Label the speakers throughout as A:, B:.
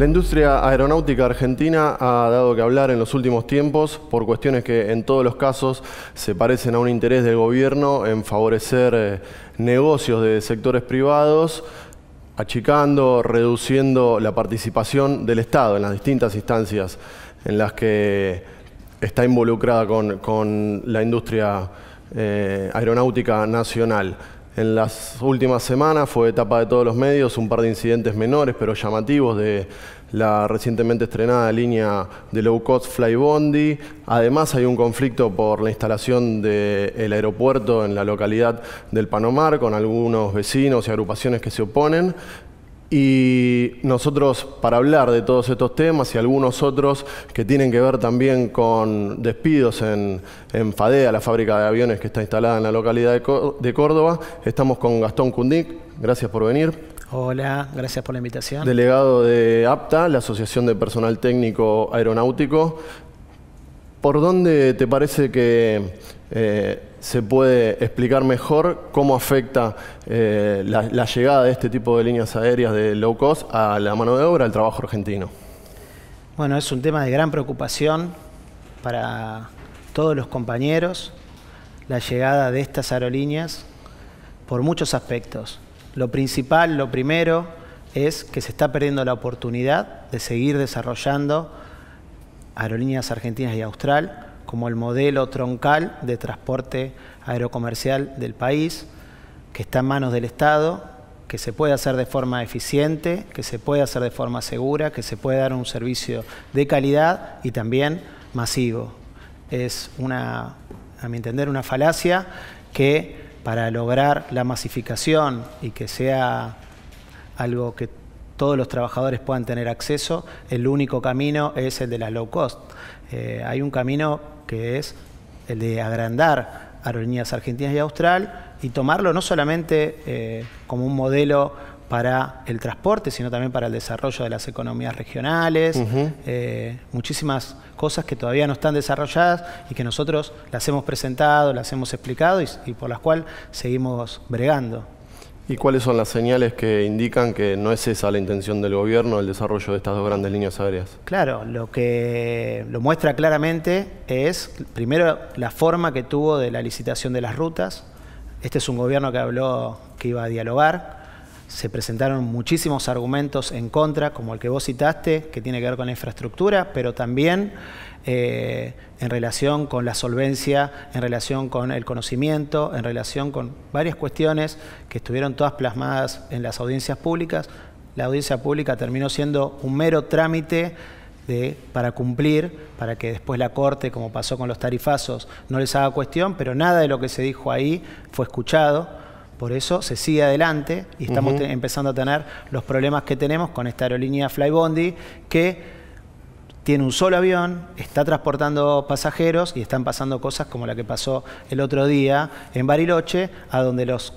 A: La industria aeronáutica argentina ha dado que hablar en los últimos tiempos por cuestiones que en todos los casos se parecen a un interés del gobierno en favorecer eh, negocios de sectores privados, achicando, reduciendo la participación del Estado en las distintas instancias en las que está involucrada con, la industria eh, aeronáutica nacional. En las últimas semanas fue etapa de todos los medios, un par de incidentes menores pero llamativos de la recientemente estrenada línea de low cost Flybondi. Además hay un conflicto por la instalación del aeropuerto en la localidad del Panomar con algunos vecinos y agrupaciones que se oponen. Y nosotros, para hablar de todos estos temas y algunos otros que tienen que ver también con despidos en, FADEA, la fábrica de aviones que está instalada en la localidad de, Córdoba, estamos con Gastón Kundik. Gracias por venir.
B: Hola, gracias por la invitación.
A: Delegado de APTA, la Asociación de Personal Técnico Aeronáutico. ¿Por dónde te parece que eh, se puede explicar mejor cómo afecta eh, la, la, llegada de este tipo de líneas aéreas de low cost a la mano de obra, al trabajo argentino.
B: Bueno, es un tema de gran preocupación para todos los compañeros, la llegada de estas aerolíneas por muchos aspectos. Lo principal, lo primero, es que se está perdiendo la oportunidad de seguir desarrollando aerolíneas argentinas y austral como el modelo troncal de transporte aerocomercial del país, que está en manos del Estado, que se puede hacer de forma eficiente, que se puede hacer de forma segura, que se puede dar un servicio de calidad y también masivo. Es una, a mi entender, una falacia que para lograr la masificación y que sea algo que todos los trabajadores puedan tener acceso, el único camino es el de la low cost. Eh, hay un camino que es el de agrandar aerolíneas argentinas y austral y tomarlo no solamente eh, como un modelo para el transporte, sino también para el desarrollo de las economías regionales, eh, muchísimas cosas que todavía no están desarrolladas y que nosotros las hemos presentado, las hemos explicado y, y por las cuales seguimos bregando.
A: ¿Y cuáles son las señales que indican que no es esa la intención del gobierno, el desarrollo de estas dos grandes líneas aéreas?
B: Claro, lo que lo muestra claramente es, primero, la forma que tuvo de la licitación de las rutas. Este es un gobierno que habló que iba a dialogar, se presentaron muchísimos argumentos en contra, como el que vos citaste, que tiene que ver con la infraestructura, pero también eh, en relación con la solvencia, en relación con el conocimiento, en relación con varias cuestiones que estuvieron todas plasmadas en las audiencias públicas. La audiencia pública terminó siendo un mero trámite de, para cumplir, para que después la Corte, como pasó con los tarifazos, no les haga cuestión, pero nada de lo que se dijo ahí fue escuchado por eso se sigue adelante y estamos empezando a tener los problemas que tenemos con esta aerolínea Flybondi que tiene un solo avión, está transportando pasajeros y están pasando cosas como la que pasó el otro día en Bariloche, a donde los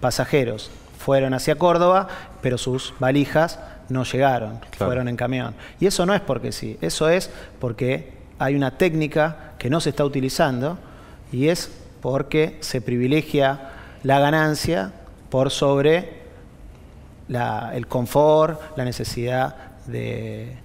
B: pasajeros fueron hacia Córdoba, pero sus valijas no llegaron, fueron en camión. Y eso no es porque sí, eso es porque hay una técnica que no se está utilizando y es porque se privilegia la ganancia por sobre el confort, la necesidad de,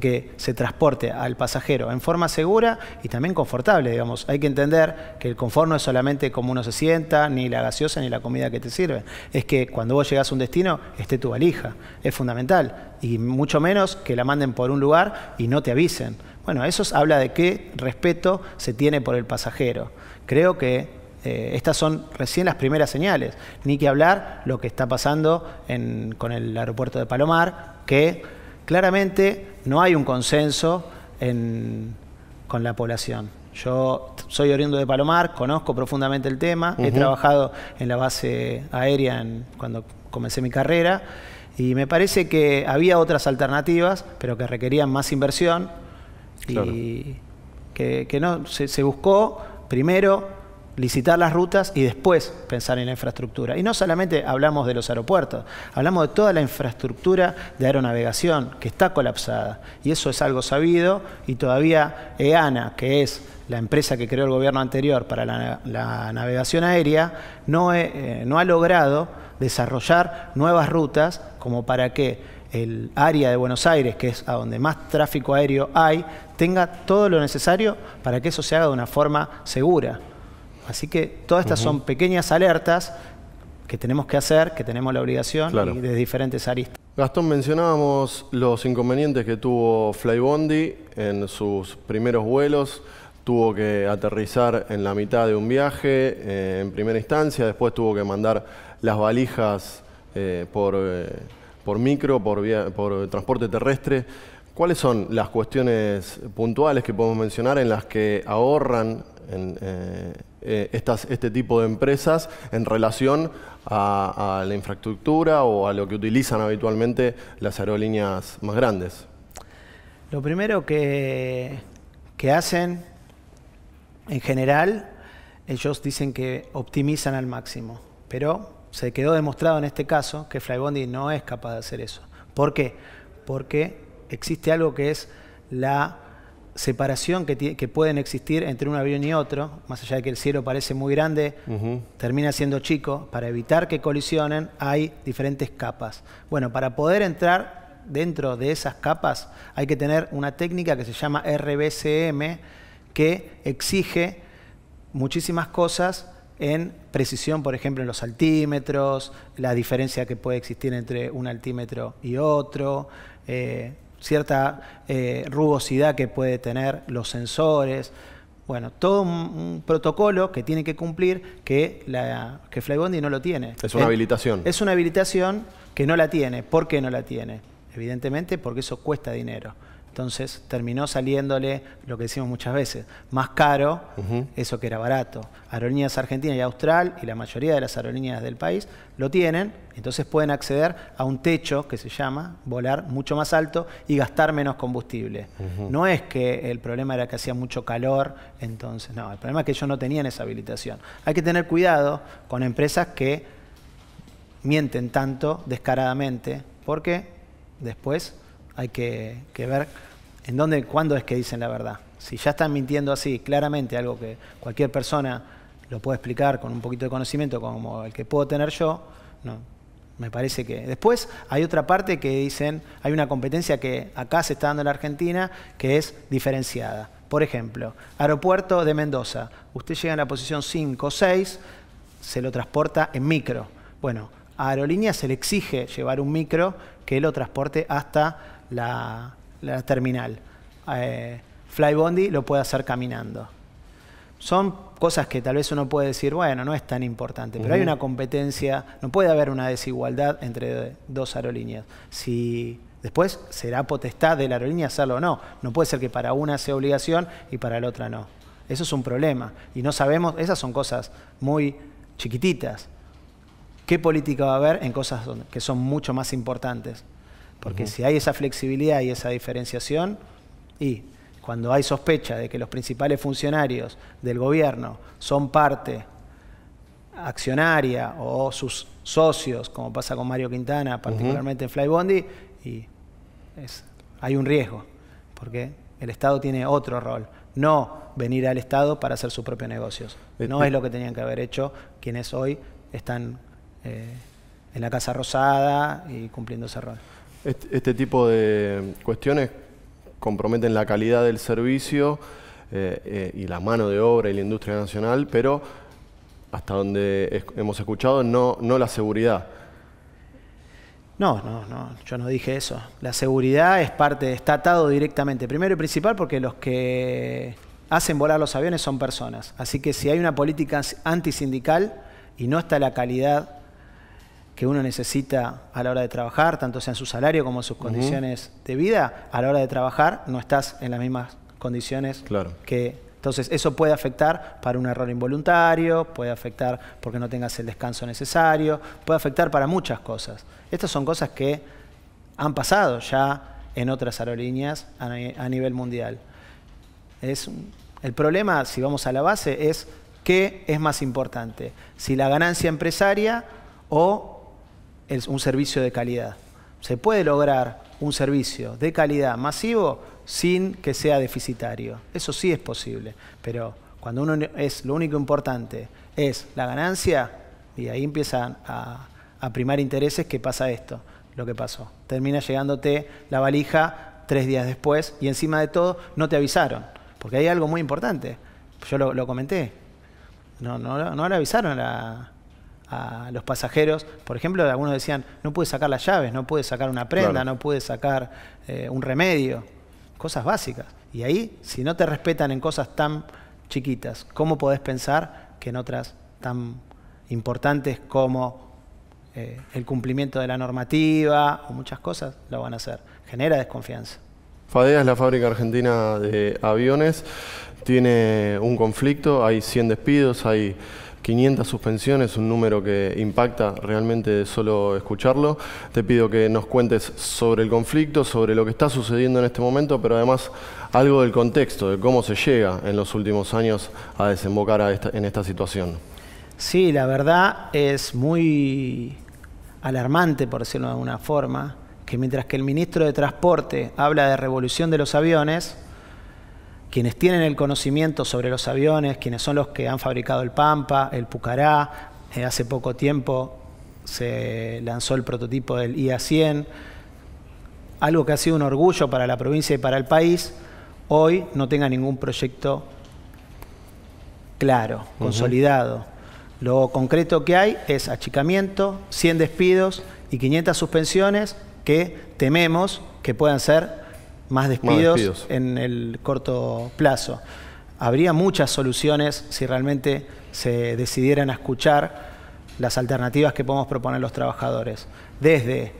B: que se transporte al pasajero en forma segura y también confortable, digamos. Hay que entender que el confort no es solamente cómo uno se sienta, ni la gaseosa, ni la comida que te sirve. Es que cuando vos llegas a un destino, esté tu valija. Es fundamental. Y mucho menos que la manden por un lugar y no te avisen. Bueno, eso habla de qué respeto se tiene por el pasajero. Creo que eh, estas son recién las primeras señales. Ni que hablar lo que está pasando con el aeropuerto de Palomar, que claramente no hay un consenso con la población. Yo soy oriundo de Palomar, conozco profundamente el tema, he trabajado en la base aérea cuando comencé mi carrera y me parece que había otras alternativas, pero que requerían más inversión y que, no se buscó primero licitar las rutas y después pensar en la infraestructura. Y no solamente hablamos de los aeropuertos, hablamos de toda la infraestructura de aeronavegación que está colapsada. Y eso es algo sabido y todavía EANA, que es la empresa que creó el gobierno anterior para la, navegación aérea, no, eh, no ha logrado desarrollar nuevas rutas como para que el área de Buenos Aires, que es a donde más tráfico aéreo hay, tenga todo lo necesario para que eso se haga de una forma segura. Así que todas estas son pequeñas alertas que tenemos que hacer, que tenemos la obligación y de diferentes aristas.
A: Gastón, mencionábamos los inconvenientes que tuvo Flybondi en sus primeros vuelos. Tuvo que aterrizar en la mitad de un viaje eh, en primera instancia, después tuvo que mandar las valijas eh, eh, por, micro, por, transporte terrestre. ¿Cuáles son las cuestiones puntuales que podemos mencionar en las que ahorran en, eh, estas, este tipo de empresas en relación a, la infraestructura o a lo que utilizan habitualmente las aerolíneas más grandes?
B: Lo primero que, que hacen en general, ellos dicen que optimizan al máximo, pero se quedó demostrado en este caso que Flybondi no es capaz de hacer eso. ¿Por qué? Porque existe algo que es la separación que, pueden existir entre un avión y otro, más allá de que el cielo parece muy grande, termina siendo chico, para evitar que colisionen hay diferentes capas. Bueno, para poder entrar dentro de esas capas hay que tener una técnica que se llama RBCM, que exige muchísimas cosas en precisión, por ejemplo, en los altímetros, la diferencia que puede existir entre un altímetro y otro. Eh, cierta eh, rugosidad que puede tener, los sensores, bueno, todo un, protocolo que tiene que cumplir que, la, que Flybondi no lo tiene. Es una
A: habilitación. Es
B: una habilitación que no la tiene. ¿Por qué no la tiene? Evidentemente porque eso cuesta dinero. Entonces terminó saliéndole lo que decimos muchas veces, más caro eso que era barato. Aerolíneas argentinas y austral y la mayoría de las aerolíneas del país lo tienen, entonces pueden acceder a un techo que se llama volar mucho más alto y gastar menos combustible. No es que el problema era que hacía mucho calor, entonces no, el problema es que ellos no tenían esa habilitación. Hay que tener cuidado con empresas que mienten tanto descaradamente porque después hay que, que, ver ¿en dónde, cuándo es que dicen la verdad? Si ya están mintiendo así, claramente, algo que cualquier persona lo puede explicar con un poquito de conocimiento como el que puedo tener yo, no, me parece que. Después hay otra parte que dicen, hay una competencia que acá se está dando en la Argentina que es diferenciada. Por ejemplo, aeropuerto de Mendoza, usted llega en la posición 5 o 6, se lo transporta en micro. Bueno, a aerolínea se le exige llevar un micro que lo transporte hasta la, la terminal. Eh, Fly Flybondi lo puede hacer caminando. Son cosas que tal vez uno puede decir, bueno, no es tan importante, pero hay una competencia, no puede haber una desigualdad entre dos aerolíneas. Si después será potestad de la aerolínea hacerlo o no, no puede ser que para una sea obligación y para la otra no. Eso es un problema y no sabemos, esas son cosas muy chiquititas. ¿Qué política va a haber en cosas que son mucho más importantes? Porque si hay esa flexibilidad y esa diferenciación, y cuando hay sospecha de que los principales funcionarios del gobierno son parte accionaria o sus socios, como pasa con Mario Quintana, particularmente en Flybondi, y hay un riesgo, porque el Estado tiene otro rol, no venir al Estado para hacer sus propios negocios. Eh, no eh. es lo que tenían que haber hecho quienes hoy están eh, en la Casa Rosada y cumpliendo ese rol.
A: Este, tipo de cuestiones comprometen la calidad del servicio eh, eh, y la mano de obra y la industria nacional, pero hasta donde hemos escuchado, no, no la seguridad.
B: No, no, no, yo no dije eso. La seguridad es parte, está atado directamente. Primero y principal porque los que hacen volar los aviones son personas. Así que si hay una política antisindical y no está la calidad que uno necesita a la hora de trabajar, tanto sea en su salario como en sus condiciones de vida, a la hora de trabajar no estás en las mismas condiciones que... Entonces eso puede afectar para un error involuntario, puede afectar porque no tengas el descanso necesario, puede afectar para muchas cosas. Estas son cosas que han pasado ya en otras aerolíneas a, nivel mundial. Es, el problema, si vamos a la base, es qué es más importante, si la ganancia empresaria o un servicio de calidad. Se puede lograr un servicio de calidad masivo sin que sea deficitario. Eso sí es posible, pero cuando uno es lo único importante es la ganancia y ahí empiezan a, primar intereses qué pasa esto, lo que pasó. Termina llegándote la valija tres días después y encima de todo no te avisaron, porque hay algo muy importante. Yo lo, lo comenté. No, no, no le avisaron a la, a los pasajeros, por ejemplo, algunos decían, no pude sacar las llaves, no puede sacar una prenda, no puede sacar eh, un remedio, cosas básicas. Y ahí, si no te respetan en cosas tan chiquitas, ¿cómo podés pensar que en otras tan importantes como eh, el cumplimiento de la normativa o muchas cosas lo van a hacer? Genera desconfianza.
A: FADEA es la fábrica argentina de aviones, tiene un conflicto, hay 100 despidos, hay 500 suspensiones, un número que impacta realmente solo escucharlo. Te pido que nos cuentes sobre el conflicto, sobre lo que está sucediendo en este momento, pero además algo del contexto, de cómo se llega en los últimos años a desembocar a en esta situación.
B: Sí, la verdad
A: es muy
B: alarmante, por decirlo de alguna forma, que mientras que el ministro de Transporte habla de revolución de los aviones, quienes tienen el conocimiento sobre los aviones, quienes son los que han fabricado el Pampa, el Pucará, eh, hace poco tiempo se lanzó el prototipo del IA-100, algo que ha sido un orgullo para la provincia y para el país, hoy no tenga ningún proyecto claro, consolidado. Lo concreto que hay es achicamiento, 100 despidos y 500 suspensiones que tememos que puedan ser más despidos, en el corto plazo. Habría muchas soluciones si realmente se decidieran a escuchar las alternativas que podemos proponer los trabajadores, desde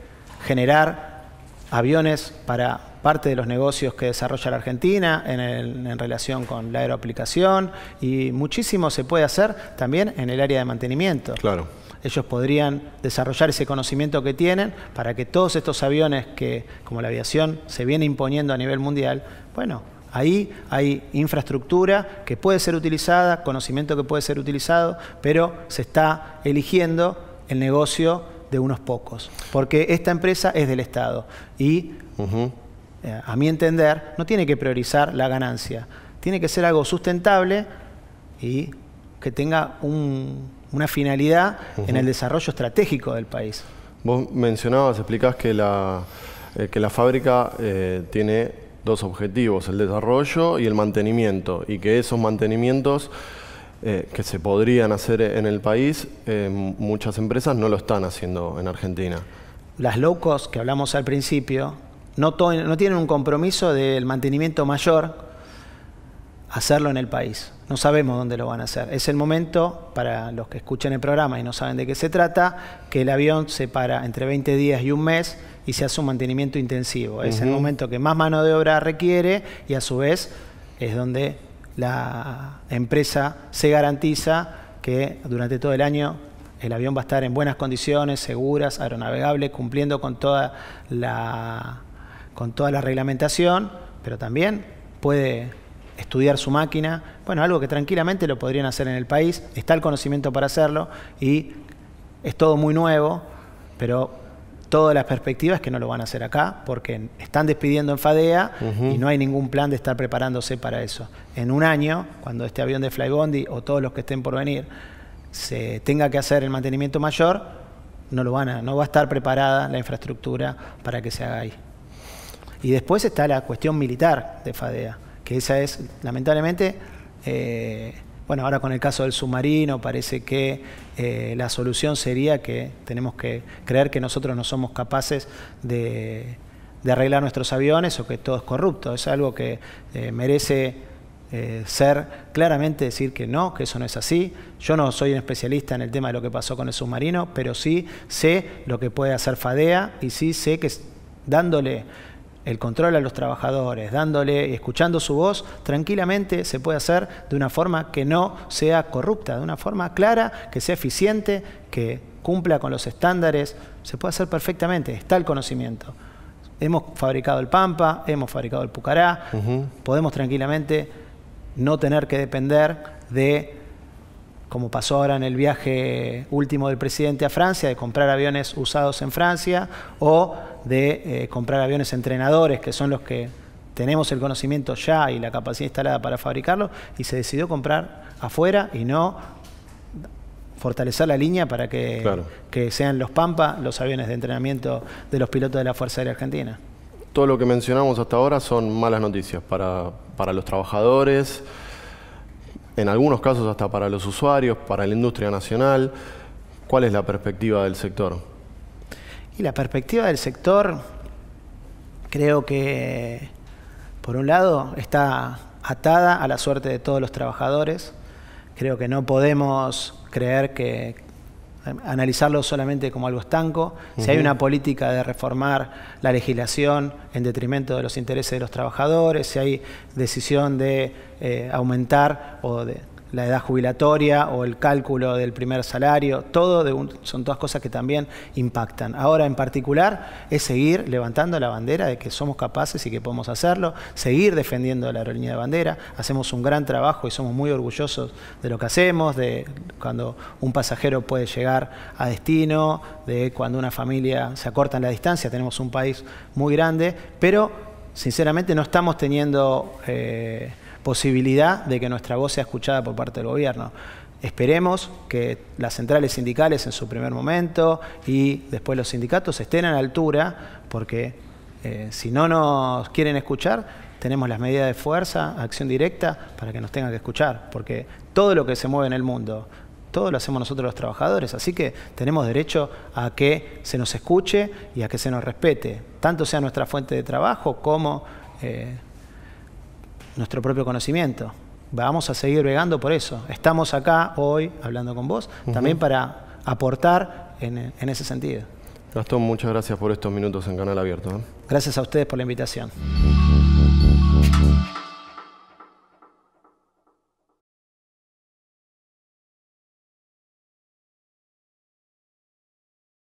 B: generar aviones para parte de los negocios que desarrolla la Argentina en, en, relación con la aeroaplicación y muchísimo se puede hacer también en el área de mantenimiento. Claro ellos podrían desarrollar ese conocimiento que tienen para que todos estos aviones que, como la aviación, se viene imponiendo a nivel mundial, bueno, ahí hay infraestructura que puede ser utilizada, conocimiento que puede ser utilizado, pero se está eligiendo el negocio de unos pocos, porque esta empresa es del Estado y, eh, a mi entender, no tiene que priorizar la ganancia, tiene que ser algo sustentable y que tenga un una finalidad en el desarrollo estratégico del
A: país. Vos mencionabas, explicás que la, eh, que la fábrica eh, tiene dos objetivos, el desarrollo y el mantenimiento, y que esos mantenimientos eh, que se podrían hacer en el país, muchas empresas no lo están haciendo en Argentina. Las locos que hablamos al principio no tienen un
B: compromiso del mantenimiento mayor hacerlo en el país. No sabemos dónde lo van a hacer. Es el momento, para los que escuchan el programa y no saben de qué se trata, que el avión se para entre 20 días y un mes y se hace un mantenimiento intensivo. Es el momento que más mano de obra requiere y a su vez es donde la empresa se garantiza que durante todo el año el avión va a estar en buenas condiciones, seguras, aeronavegables, cumpliendo con toda la, con toda la reglamentación, pero también puede estudiar su máquina, bueno, algo que tranquilamente lo podrían hacer en el país, está el conocimiento para hacerlo y es todo muy nuevo, pero todas las perspectivas que no lo van a hacer acá porque están despidiendo en FADEA y no hay ningún plan de estar preparándose para eso. En un año, cuando este avión de Flybondi o todos los que estén por venir se tenga que hacer el mantenimiento mayor, no lo van a, no va a estar preparada la infraestructura para que se haga ahí. Y después está la cuestión militar de FADEA que esa es, lamentablemente, eh, bueno, ahora con el caso del submarino parece que eh, la solución sería que tenemos que creer que nosotros no somos capaces de, arreglar nuestros aviones o que todo es corrupto. Es algo que eh, merece ser claramente decir que no, que eso no es así. Yo no soy un especialista en el tema de lo que pasó con el submarino, pero sí sé lo que puede hacer FADEA y sí sé que dándole el control a los trabajadores, dándole, y escuchando su voz, tranquilamente se puede hacer de una forma que no sea corrupta, de una forma clara, que sea eficiente, que cumpla con los estándares, se puede hacer perfectamente, está el conocimiento. Hemos fabricado el Pampa, hemos fabricado el Pucará, podemos tranquilamente no tener que depender de como pasó ahora en el viaje último del presidente a Francia, de comprar aviones usados en Francia o de eh, comprar aviones entrenadores, que son los que tenemos el conocimiento ya y la capacidad instalada para fabricarlo, y se decidió comprar afuera y no fortalecer la línea para que, sean los Pampa los aviones de entrenamiento de los pilotos de la Fuerza Aérea Argentina.
A: Todo lo que mencionamos hasta ahora son malas noticias para, para los trabajadores, en algunos casos hasta para los usuarios, para la industria nacional. ¿Cuál es la perspectiva del sector?
B: Y la perspectiva del sector creo que, por un lado, está atada a la suerte de todos los trabajadores. Creo que no podemos creer que, analizarlo solamente como algo estanco, si hay una política de reformar la legislación en detrimento de los intereses de los trabajadores, si hay decisión de eh, aumentar o de la edad jubilatoria o el cálculo del primer salario, todo son todas cosas que también impactan. Ahora en particular es seguir levantando la bandera de que somos capaces y que podemos hacerlo, seguir defendiendo la aerolínea de bandera, hacemos un gran trabajo y somos muy orgullosos de lo que hacemos, de cuando un pasajero puede llegar a destino, de cuando una familia se acorta en la distancia, tenemos un país muy grande, pero sinceramente no estamos teniendo eh, posibilidad de que nuestra voz sea escuchada por parte del gobierno. Esperemos que las centrales sindicales en su primer momento y después los sindicatos estén a la altura, porque eh, si no nos quieren escuchar, tenemos las medidas de fuerza, acción directa, para que nos tengan que escuchar, porque todo lo que se mueve en el mundo, todo lo hacemos nosotros los trabajadores, así que tenemos derecho a que se nos escuche y a que se nos respete, tanto sea nuestra fuente de trabajo como eh, nuestro propio conocimiento. Vamos a seguir vegando por eso. Estamos acá hoy hablando con vos, también para aportar en, ese sentido.
A: Gastón, muchas gracias por estos minutos en Canal Abierto. ¿eh?
B: Gracias a ustedes por la invitación.